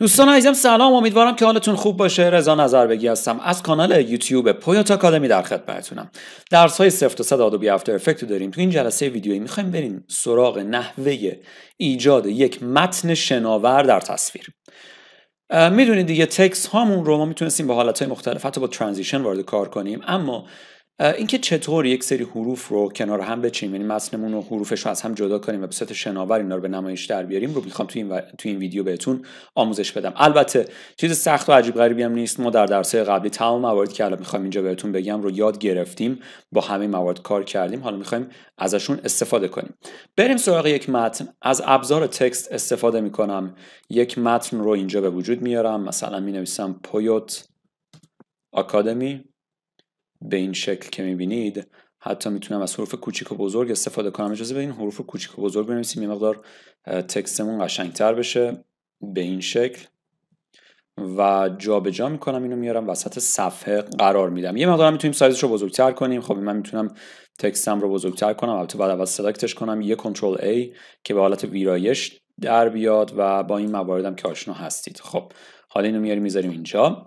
دوستان عزیزم سلام امیدوارم که حالتون خوب باشه رضا نظر بگی هستم از کانال یوتیوب پویوت آکادمی در خدمتتونم درس های صفر تا صد ادوبی افتر افکت داریم تو این جلسه ویدیویی میخوایم بریم سراغ نحوه ایجاد یک متن شناور در تصویر میدونید دیگه تکس هامون رو ما میتونستیم با حالت های مختلف حتی با ترانزیشن وارد کار کنیم اما اینکه چطور یک سری حروف رو کنار هم بچینیم یعنی متنمون و حروفش رو از هم جدا کنیم و به صورت شناور اینا رو به نمایش در بیاریم رو میخوام تو این, تو این ویدیو بهتون آموزش بدم البته چیز سخت و عجیب غریبی هم نیست ما در درس قبلی تمام مواردی که الان میخوام اینجا بهتون بگم رو یاد گرفتیم با همه موارد کار کردیم حالا میخوایم ازشون استفاده کنیم بریم سراغ یک متن از ابزار تکست استفاده میکنم یک متن رو اینجا به وجود میارم مثلا مینویسم پویوت آکادمی به این شکل که میبینید حتی میتونم از حروف کوچیک و بزرگ استفاده کنم اجازه بدین حروف کوچیک و بزرگ بنویسیم یه مقدار تکستمون قشنگتر بشه به این شکل و جابجا جا میکنم اینو میارم وسط صفحه قرار میدم یه مقدار میتونیم سایزش رو بزرگتر کنیم خب من میتونم تکستم رو بزرگتر کنم البته بعد اول سلکتش کنم یه کنترل A که به حالت ویرایش در بیاد و با این مواردم که آشنا هستید خب حالا اینو میاریم میذاریم اینجا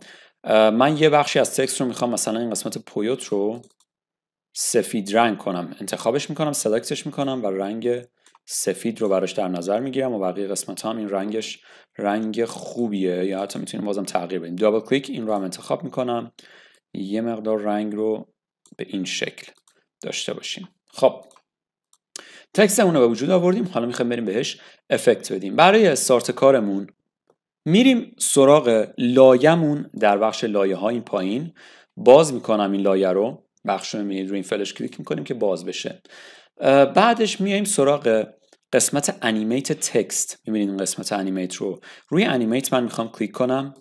من یه بخشی از تکست رو میخوام مثلا این قسمت پویوت رو سفید رنگ کنم انتخابش میکنم سلکتش میکنم و رنگ سفید رو براش در نظر میگیرم و بقیه قسمت هم این رنگش رنگ خوبیه یا حتی میتونیم بازم تغییر بدیم دابل کلیک این رو هم انتخاب میکنم یه مقدار رنگ رو به این شکل داشته باشیم خب تکستمون رو به وجود آوردیم حالا میخوایم بریم بهش افکت بدیم برای استارت کارمون میریم سراغ لایمون در بخش لایه ها این پایین باز میکنم این لایه رو بخش رو این فلش کلیک میکنیم که باز بشه بعدش میایم سراغ قسمت انیمیت تکست میبینید این قسمت انیمیت رو روی انیمیت من میخوام کلیک کنم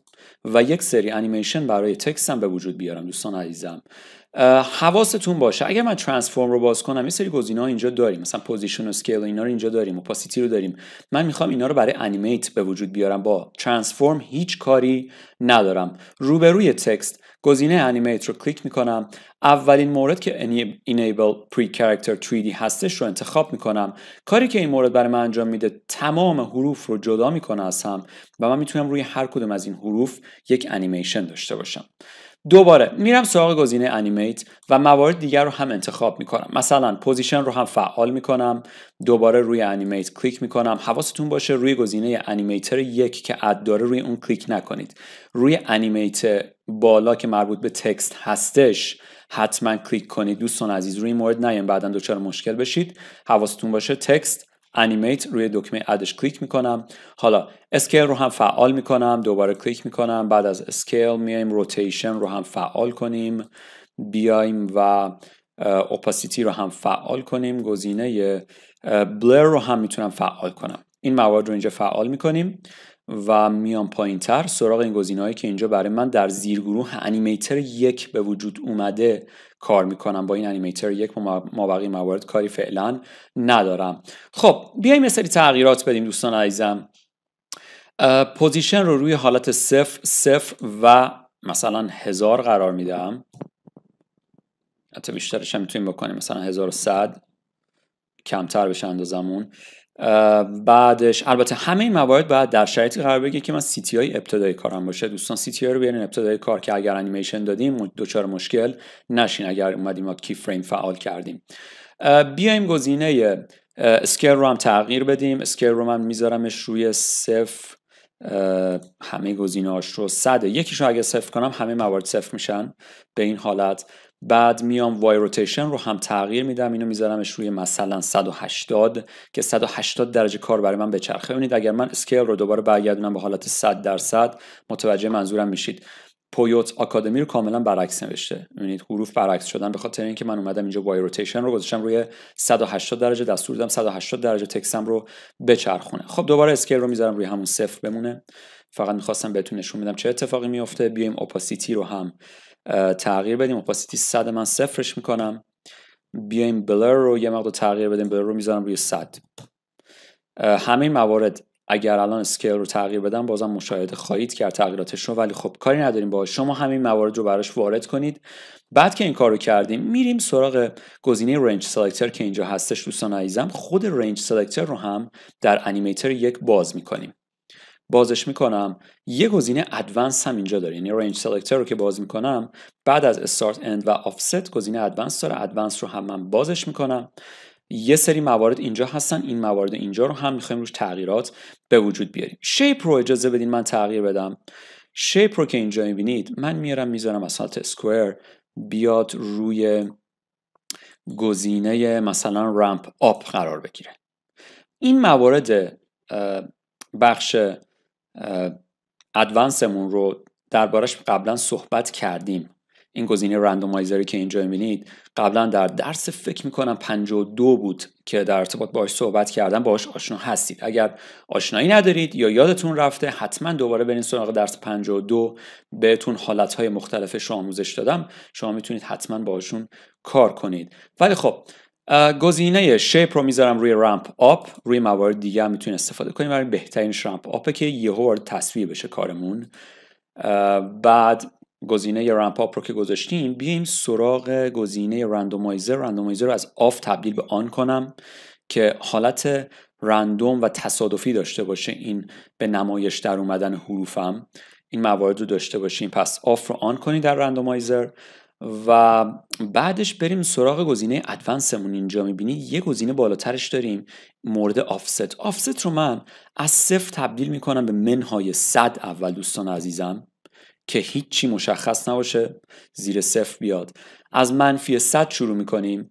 و یک سری انیمیشن برای تکستم هم به وجود بیارم دوستان عزیزم حواستون باشه اگر من ترانسفورم رو باز کنم یه سری گزینه‌ها اینجا داریم مثلا پوزیشن و اسکیل اینا رو اینجا داریم اپاسیتی رو داریم من میخوام اینا رو برای انیمیت به وجود بیارم با ترانسفورم هیچ کاری ندارم روبروی تکست گزینه انیمیت رو کلیک میکنم اولین مورد که enable pre character 3D هستش رو انتخاب میکنم کاری که این مورد برای من انجام میده تمام حروف رو جدا میکنه از هم و من میتونم روی هر کدوم از این حروف یک انیمیشن داشته باشم دوباره میرم سراغ گزینه انیمیت و موارد دیگر رو هم انتخاب میکنم مثلا پوزیشن رو هم فعال میکنم دوباره روی انیمیت کلیک میکنم حواستون باشه روی گزینه انیمیتر یک که اد داره روی اون کلیک نکنید روی انیمیت بالا که مربوط به تکست هستش حتما کلیک کنید دوستان عزیز روی مورد نیم بعدا دچار مشکل بشید حواستون باشه تکست انیمیت روی دکمه ادش کلیک میکنم حالا اسکیل رو هم فعال میکنم دوباره کلیک میکنم بعد از اسکیل میایم روتیشن رو هم فعال کنیم بیایم و اپاسیتی رو هم فعال کنیم گزینه بلر رو هم میتونم فعال کنم این مواد رو اینجا فعال میکنیم و میام پایین تر سراغ این هایی که اینجا برای من در زیرگروه انیمیتر یک به وجود اومده کار میکنم با این انیمیتر یک ما بقیه موارد کاری فعلا ندارم خب بیایم یه سری تغییرات بدیم دوستان عزیزم پوزیشن رو روی حالت صفر صفر و مثلا هزار قرار میدم حتی بیشترش هم میتونیم بکنیم مثلا هزار و صد کمتر بشه اندازمون بعدش البته همه این موارد باید در شرایطی قرار بگیره که من سی تی های ابتدای کارم باشه دوستان سی تی رو بیارین ابتدای کار که اگر انیمیشن دادیم دوچار مشکل نشین اگر اومدیم ما کی فریم فعال کردیم بیایم گزینه اسکیل رو هم تغییر بدیم اسکیل رو من میذارمش روی صفر همه گزینه‌هاش رو یکیش یکیشو اگه صفر کنم همه موارد صفر میشن به این حالت بعد میام وای روتیشن رو هم تغییر میدم اینو میذارمش روی مثلا 180 که 180 درجه کار برای من بچرخه ببینید اگر من اسکیل رو دوباره برگردونم به حالت 100 درصد متوجه منظورم میشید پویوت آکادمی رو کاملا برعکس نوشته ببینید حروف برعکس شدن به خاطر اینکه من اومدم اینجا وای روتیشن رو گذاشتم روی 180 درجه دستور دادم 180 درجه تکسم رو بچرخونه خب دوباره اسکیل رو میذارم روی همون صفر بمونه فقط میخواستم بهتون نشون بدم چه اتفاقی میفته بیایم اپاسیتی رو هم تغییر بدیم اپاسیتی 100 من صفرش میکنم بیایم بلر رو یه مقدار تغییر بدیم بلر رو میذارم روی صد همه موارد اگر الان اسکیل رو تغییر بدم بازم مشاهده خواهید کرد تغییراتش رو ولی خب کاری نداریم با شما همین موارد رو براش وارد کنید بعد که این کار رو کردیم میریم سراغ گزینه رنج سلکتر که اینجا هستش دوستان عزیزم خود رنج سلکتر رو هم در انیمیتر یک باز میکنیم بازش میکنم یه گزینه ادوانس هم اینجا داره یعنی رنج سلکتر رو که باز میکنم بعد از استارت اند و آفست گزینه ادوانس داره ادوانس رو هم من بازش میکنم یه سری موارد اینجا هستن این موارد اینجا رو هم میخوایم روش تغییرات به وجود بیاریم شیپ رو اجازه بدین من تغییر بدم شیپ رو که اینجا میبینید من میارم میذارم از حالت اسکوئر بیاد روی گزینه مثلا رمپ آپ قرار بگیره این موارد بخش ادوانسمون رو دربارش قبلا صحبت کردیم این گزینه رندومایزری که اینجا میبینید قبلا در درس فکر میکنم 52 بود که در ارتباط باهاش صحبت کردن باهاش آشنا هستید اگر آشنایی ندارید یا یادتون رفته حتما دوباره برین سراغ درس 52 بهتون های مختلفش رو آموزش دادم شما میتونید حتما باشون کار کنید ولی خب گزینه شیپ رو میذارم روی رمپ آپ روی موارد دیگه هم میتونید استفاده کنیم برای بهترین رمپ آپه که یه وارد تصویر بشه کارمون بعد گزینه رمپ آپ رو که گذاشتیم بیایم سراغ گزینه رندومایزر رندومایزر رو از آف تبدیل به آن کنم که حالت رندوم و تصادفی داشته باشه این به نمایش در اومدن حروفم این موارد رو داشته باشیم پس آف رو آن کنید در رندومایزر و بعدش بریم سراغ گزینه ادوانسمون اینجا میبینی یه گزینه بالاترش داریم مورد آفست آفست رو من از صفر تبدیل میکنم به منهای صد اول دوستان عزیزم که هیچی مشخص نباشه زیر صفر بیاد از منفی صد شروع میکنیم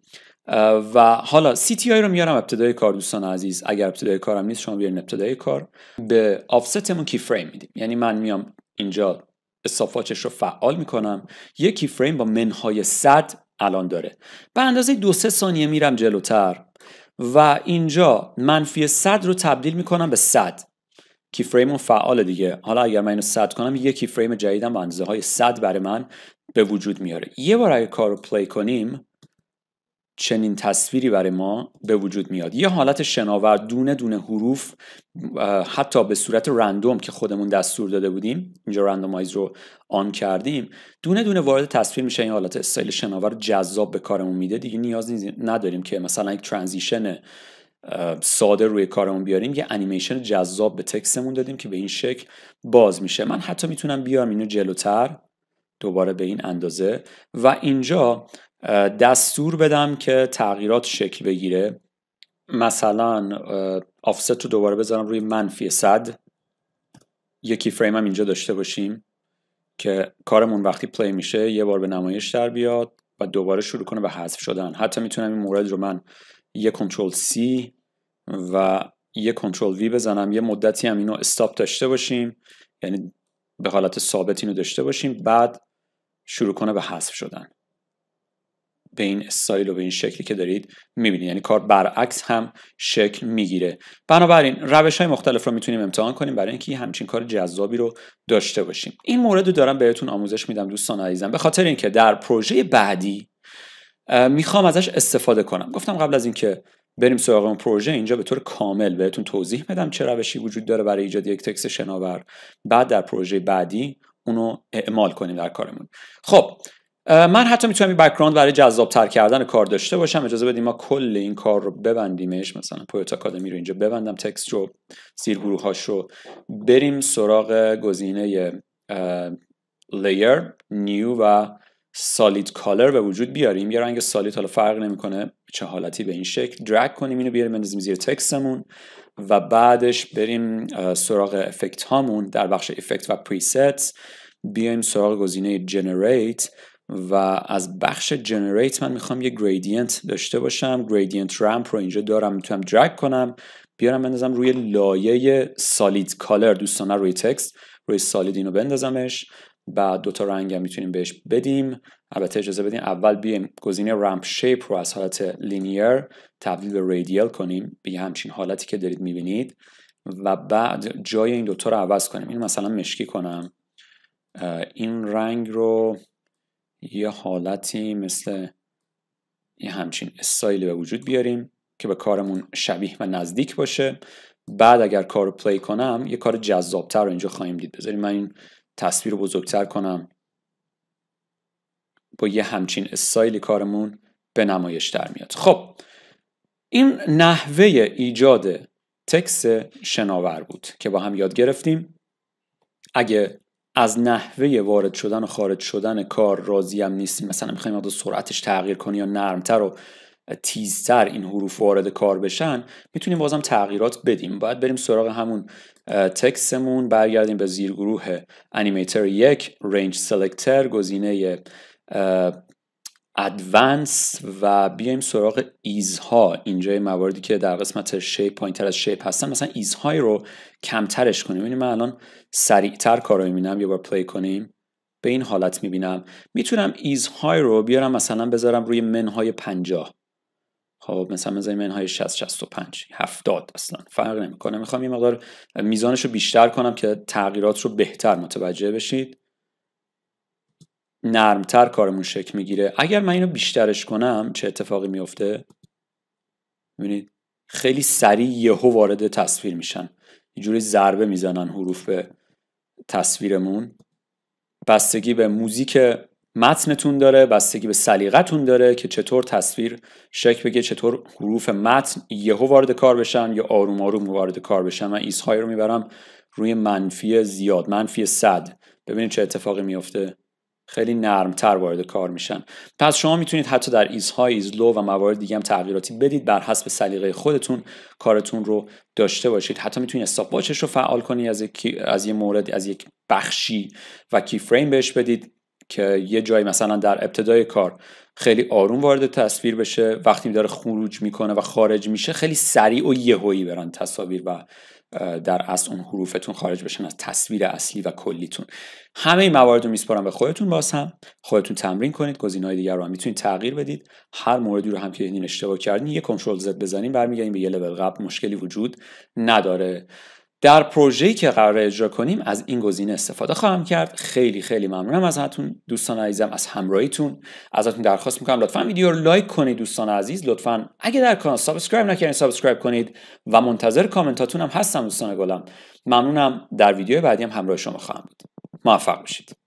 و حالا CTI رو میارم ابتدای کار دوستان عزیز اگر ابتدای کارم نیست شما بیارین ابتدای کار به آفستمون کی فریم میدیم یعنی من میام اینجا استاپواچش رو فعال میکنم یکی فریم با منهای 100 الان داره به اندازه دو سه ثانیه میرم جلوتر و اینجا منفی صد رو تبدیل میکنم به صد کی فریم فعال دیگه حالا اگر من اینو صد کنم یه کی فریم جدیدم با اندازه های صد برای من به وجود میاره یه بار اگر کار رو پلی کنیم چنین تصویری برای ما به وجود میاد یه حالت شناور دونه دونه حروف حتی به صورت رندوم که خودمون دستور داده بودیم اینجا رندومایز رو آن کردیم دونه دونه وارد تصویر میشه این حالت استایل شناور جذاب به کارمون میده دیگه نیاز نداریم که مثلا یک ترانزیشن ساده روی کارمون بیاریم یه انیمیشن جذاب به تکستمون دادیم که به این شکل باز میشه من حتی میتونم بیارم اینو جلوتر دوباره به این اندازه و اینجا دستور بدم که تغییرات شکل بگیره مثلا آفست رو دوباره بذارم روی منفی صد یکی فریم هم اینجا داشته باشیم که کارمون وقتی پلی میشه یه بار به نمایش در بیاد و دوباره شروع کنه به حذف شدن حتی میتونم این مورد رو من یه کنترل C و یه کنترل V بزنم یه مدتی هم اینو استاپ داشته باشیم یعنی به حالت ثابت اینو داشته باشیم بعد شروع کنه به حذف شدن به این استایل و به این شکلی که دارید میبینید یعنی کار برعکس هم شکل میگیره بنابراین روش های مختلف رو میتونیم امتحان کنیم برای اینکه همچین کار جذابی رو داشته باشیم این مورد رو دارم بهتون آموزش میدم دوستان عزیزم به خاطر اینکه در پروژه بعدی میخوام ازش استفاده کنم گفتم قبل از اینکه بریم سراغ اون پروژه اینجا به طور کامل بهتون توضیح بدم چه روشی وجود داره برای ایجاد یک تکست شناور بعد در پروژه بعدی اونو اعمال کنیم در کارمون خب من حتی میتونم این بکراند برای تر کردن کار داشته باشم اجازه بدیم ما کل این کار رو ببندیمش مثلا پویوت آکادمی رو اینجا ببندم تکست رو سیر گروه هاش رو بریم سراغ گزینه لیر نیو و سالید کالر به وجود بیاریم یه رنگ سالید حالا فرق نمیکنه چه حالتی به این شکل درگ کنیم اینو بیاریم بندازیم زیر تکستمون و بعدش بریم سراغ افکت هامون در بخش افکت و پریستس بیایم سراغ گزینه جنریت و از بخش جنریت من میخوام یه گریدینت داشته باشم گریدینت رمپ رو اینجا دارم میتونم درگ کنم بیارم بندازم روی لایه سالید کالر دوستانه روی تکست روی سالید اینو بندازمش و دو تا رنگ هم میتونیم بهش بدیم البته اجازه بدیم اول بیایم گزینه رمپ شیپ رو از حالت لینیر تبدیل به ریدیال کنیم به همچین حالتی که دارید میبینید و بعد جای این دوتا رو عوض کنیم این مثلا مشکی کنم این رنگ رو یه حالتی مثل یه همچین استایلی به وجود بیاریم که به کارمون شبیه و نزدیک باشه بعد اگر کار رو پلی کنم یه کار جذابتر رو اینجا خواهیم دید بذاریم من این تصویر رو بزرگتر کنم با یه همچین استایلی کارمون به نمایش در میاد خب این نحوه ایجاد تکس شناور بود که با هم یاد گرفتیم اگه از نحوه وارد شدن و خارج شدن کار راضی هم نیستیم مثلا میخوایم از سرعتش تغییر کنی یا نرمتر و تیزتر این حروف وارد کار بشن میتونیم بازم تغییرات بدیم باید بریم سراغ همون تکسمون برگردیم به زیرگروه انیمیتر یک رنج سلکتر گزینه ادوانس و بیایم سراغ ایزها اینجا مواردی که در قسمت شیپ پایینتر از شیپ هستن مثلا های رو کمترش کنیم یعنی من الان سریعتر کار رو میبینم یه بار پلی کنیم به این حالت میبینم میتونم ایزهای رو بیارم مثلا بذارم روی منهای پنجاه خب مثلا بزنیم های 60 65 70 اصلا فرق نمیکنه میخوام یه مقدار میزانش رو بیشتر کنم که تغییرات رو بهتر متوجه بشید نرمتر کارمون شک میگیره اگر من اینو بیشترش کنم چه اتفاقی میفته ببینید خیلی سریع یهو وارد تصویر میشن یه جوری ضربه میزنن حروف به تصویرمون بستگی به موزیک متنتون داره بستگی به سلیقتون داره که چطور تصویر شکل بگه چطور حروف متن یهو وارد کار بشن یا آروم آروم وارد کار بشن من ایزهای رو میبرم روی منفی زیاد منفی صد ببینید چه اتفاقی میفته خیلی نرمتر وارد کار میشن پس شما میتونید حتی در ایزهای ایزلو و موارد دیگه هم تغییراتی بدید بر حسب سلیقه خودتون کارتون رو داشته باشید حتی میتونید استاپ رو فعال کنید از یک از یه مورد از یک بخشی و کی فریم بهش بدید که یه جایی مثلا در ابتدای کار خیلی آروم وارد تصویر بشه وقتی داره خروج میکنه و خارج میشه خیلی سریع و یهویی برن تصاویر و در اصل اون حروفتون خارج بشن از تصویر اصلی و کلیتون همه این موارد رو میسپارم به خودتون باز هم خودتون تمرین کنید گزینه‌های دیگر رو هم میتونید تغییر بدید هر موردی رو هم که این اشتباه کردین یه کنترل زد بزنین برمیگردین به یه لول قبل مشکلی وجود نداره در پروژه‌ای که قرار اجرا کنیم از این گزینه استفاده خواهم کرد خیلی خیلی ممنونم از هاتون دوستان عزیزم از همراهیتون ازتون درخواست میکنم لطفا ویدیو رو لایک کنید دوستان عزیز لطفا اگه در کانال سابسکرایب نکردین سابسکرایب کنید و منتظر کامنتاتون هم هستم دوستان گلم ممنونم در ویدیو بعدی هم همراه شما خواهم بود موفق باشید